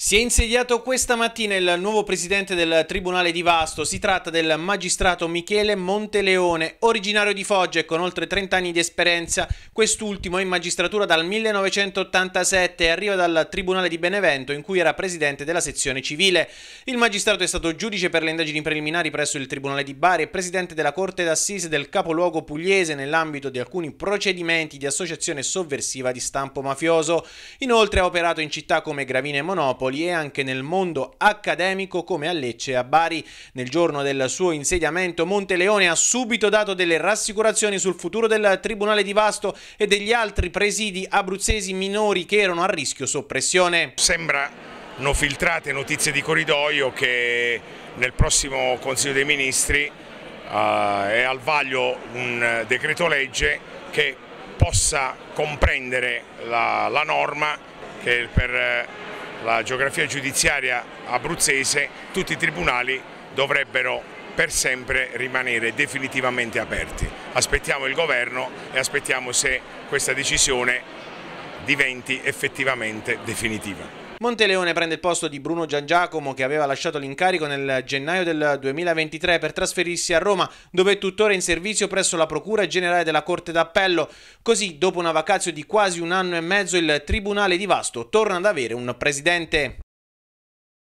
Si è insediato questa mattina il nuovo presidente del Tribunale di Vasto, si tratta del magistrato Michele Monteleone, originario di Foggia e con oltre 30 anni di esperienza, quest'ultimo è in magistratura dal 1987 e arriva dal Tribunale di Benevento in cui era presidente della sezione civile. Il magistrato è stato giudice per le indagini preliminari presso il Tribunale di Bari e presidente della Corte d'Assise del capoluogo pugliese nell'ambito di alcuni procedimenti di associazione sovversiva di stampo mafioso. Inoltre ha operato in città come Gravina e Monopoli e anche nel mondo accademico come a Lecce e a Bari. Nel giorno del suo insediamento Monteleone ha subito dato delle rassicurazioni sul futuro del Tribunale di Vasto e degli altri presidi abruzzesi minori che erano a rischio soppressione. Sembra No filtrate notizie di corridoio che nel prossimo Consiglio dei Ministri uh, è al vaglio un decreto legge che possa comprendere la, la norma che per la geografia giudiziaria abruzzese, tutti i tribunali dovrebbero per sempre rimanere definitivamente aperti. Aspettiamo il governo e aspettiamo se questa decisione diventi effettivamente definitiva. Monteleone prende il posto di Bruno Giangiacomo che aveva lasciato l'incarico nel gennaio del 2023 per trasferirsi a Roma, dove è tuttora in servizio presso la Procura Generale della Corte d'Appello. Così, dopo una vacazio di quasi un anno e mezzo, il Tribunale di Vasto torna ad avere un presidente.